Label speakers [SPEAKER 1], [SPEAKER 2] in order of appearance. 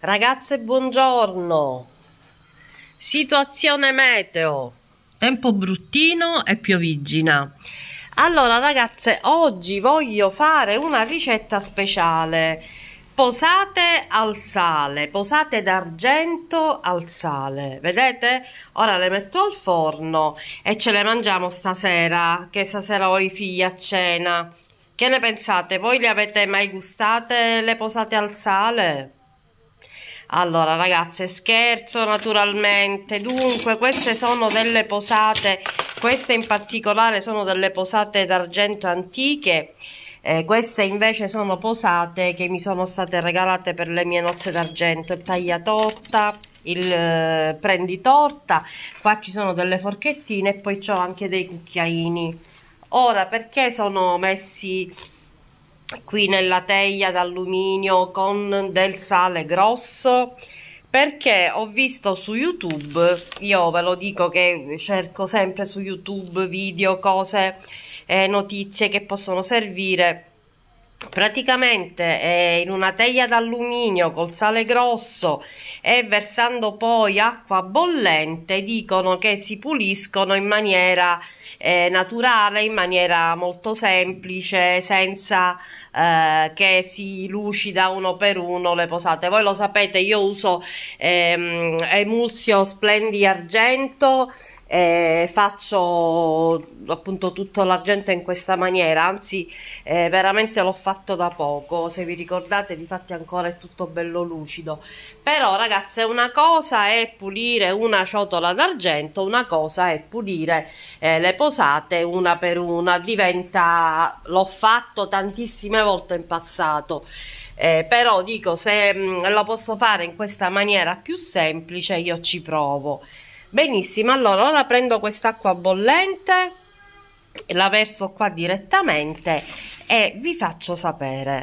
[SPEAKER 1] Ragazze, buongiorno. Situazione meteo. Tempo bruttino e pioviggina. Allora, ragazze, oggi voglio fare una ricetta speciale. Posate al sale, posate d'argento al sale, vedete? Ora le metto al forno e ce le mangiamo stasera, che stasera ho i figli a cena. Che ne pensate? Voi le avete mai gustate le posate al sale? allora ragazze scherzo naturalmente dunque queste sono delle posate queste in particolare sono delle posate d'argento antiche eh, queste invece sono posate che mi sono state regalate per le mie nozze d'argento il tagliatotta il eh, prenditorta qua ci sono delle forchettine e poi ho anche dei cucchiaini ora perché sono messi qui nella teglia d'alluminio con del sale grosso perché ho visto su youtube io ve lo dico che cerco sempre su youtube video cose eh, notizie che possono servire praticamente eh, in una teglia d'alluminio col sale grosso e versando poi acqua bollente dicono che si puliscono in maniera eh, naturale, in maniera molto semplice, senza eh, che si lucida uno per uno le posate. Voi lo sapete, io uso ehm, emulsio splendi argento eh, faccio appunto tutto l'argento in questa maniera, anzi eh, veramente l'ho fatto da poco, se vi ricordate di fatti ancora è tutto bello lucido, però ragazze una cosa è pulire una ciotola d'argento, una cosa è pulire eh, le posate una per una, diventa, l'ho fatto tantissime volte in passato. Eh, però dico se mh, mm, lo posso fare in questa maniera più semplice io ci provo benissimo allora ora prendo quest'acqua bollente la verso qua direttamente e vi faccio sapere